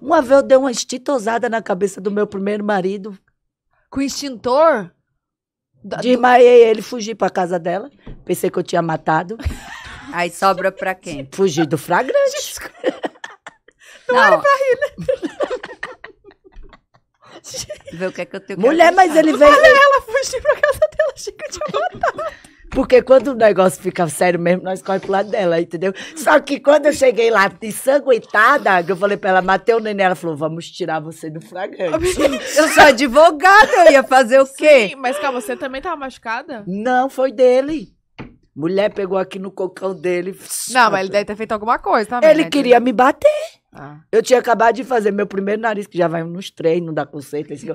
Uma vez eu dei uma extitosada na cabeça do meu primeiro marido. Com extintor? Desmaiei ele, fugi pra casa dela. Pensei que eu tinha matado. Aí sobra pra quem? Fugi do flagrante. Não, Não era pra rir, né? Vê o que é que eu tenho Mulher, mas ele veio. Olha, ela fugiu pra casa dela, achei que eu tinha matado. Porque quando o negócio fica sério mesmo, nós corremos pro lado dela, entendeu? Só que quando eu cheguei lá ensanguentada, eu falei pra ela, matei o neném, ela falou, vamos tirar você do flagrante. eu sou advogada, eu ia fazer o quê? Sim, mas calma, você também tava machucada? Não, foi dele. Mulher pegou aqui no cocão dele. Não, mas ele deve ter feito alguma coisa também. Ele né? queria me bater. Ah. Eu tinha acabado de fazer meu primeiro nariz, que já vai nos treinos da conceita. Ele,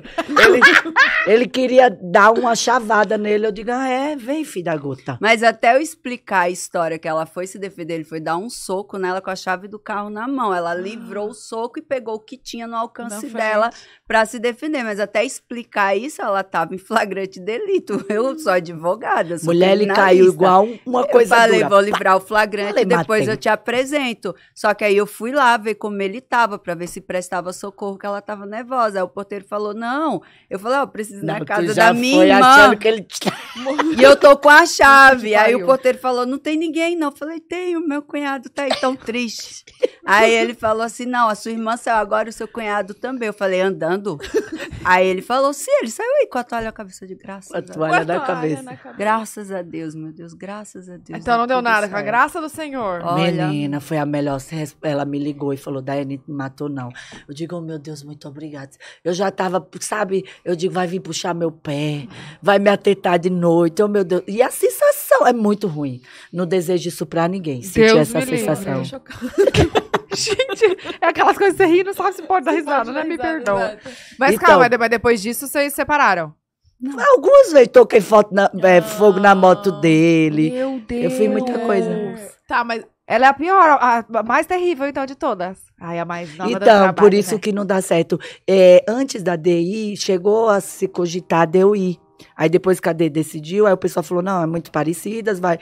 ele, queria dar uma chavada nele. Eu digo, ah, é, vem, filho da gota. Mas até eu explicar a história que ela foi se defender, ele foi dar um soco nela com a chave do carro na mão. Ela ah. livrou o soco e pegou o que tinha no alcance dela para se defender. Mas até explicar isso, ela tava em flagrante delito. Eu sou advogada. Sou Mulher, ele caiu igual uma eu coisa Eu falei, dura. vou livrar o flagrante falei, e depois eu te apresento. Só que aí eu fui lá ver como ele estava para ver se prestava socorro, que ela estava nervosa. Aí o porteiro falou: Não. Eu falei: Ó, oh, preciso ir na casa da minha irmã. Que ele e eu tô com a chave. Aí o porteiro falou: não tem ninguém, não. Eu falei, tem, o meu cunhado tá aí tão triste. Aí ele falou assim: não, a sua irmã saiu agora, o seu cunhado também. Eu falei, andando. Aí ele falou: sim, ele saiu aí com a toalha na cabeça de graça. Né? Com a toalha, da na, cabeça. Graças a Deus, meu Deus, graças a Deus. Então não deu nada, com a graça do Senhor. Menina, foi a melhor. Ela me ligou e falou: Daiane, me matou, não. Eu digo, oh, meu Deus, muito obrigada. Eu já tava, sabe, eu digo, vai vir puxar meu pé, vai me atentar de novo noite, oh meu Deus. E a sensação é muito ruim. Não desejo isso pra ninguém, Deus sentir essa me sensação. Gente, é aquelas coisas que você ri não sabe se pode dar risada, né? Me perdoa. Né? Mas então, calma, mas depois disso vocês separaram. Não. Algumas vezes toquei foto na, é, fogo na moto dele. Meu Deus. Eu fiz muita coisa. Tá, mas ela é a pior, a mais terrível, então, de todas. Ai, a mais nova Então, trabalho, por isso né? que não dá certo. É, antes da DI, chegou a se cogitar de eu ir. Aí depois cadê decidiu, aí o pessoal falou: "Não, é muito parecidas, vai.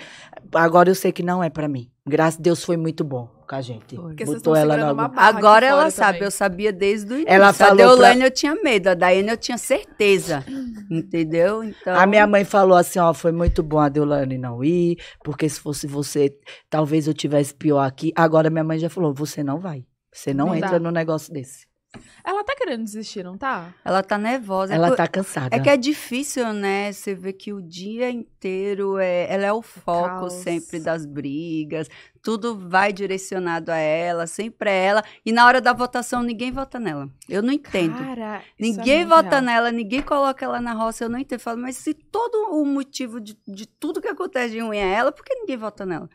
Agora eu sei que não é para mim. Graças a Deus foi muito bom com a gente. Porque Botou ela na algum... Agora ela sabe, eu sabia desde o início. Ela falou a Deolane pra... eu tinha medo, a Daiane eu tinha certeza. entendeu? Então A minha mãe falou assim, ó, foi muito bom a Deolane não ir, porque se fosse você, talvez eu tivesse pior aqui. Agora minha mãe já falou: "Você não vai. Você não, não entra dá. no negócio desse." Ela tá querendo desistir, não tá? Ela tá nervosa. É ela é tá cansada. É que é difícil, né? Você vê que o dia inteiro é... ela é o foco Caos. sempre das brigas. Tudo vai direcionado a ela, sempre é ela. E na hora da votação, ninguém vota nela. Eu não entendo. Cara, é ninguém é vota real. nela, ninguém coloca ela na roça. Eu não entendo. Eu falo, mas se todo o motivo de, de tudo que acontece de ruim é ela, por que ninguém vota nela?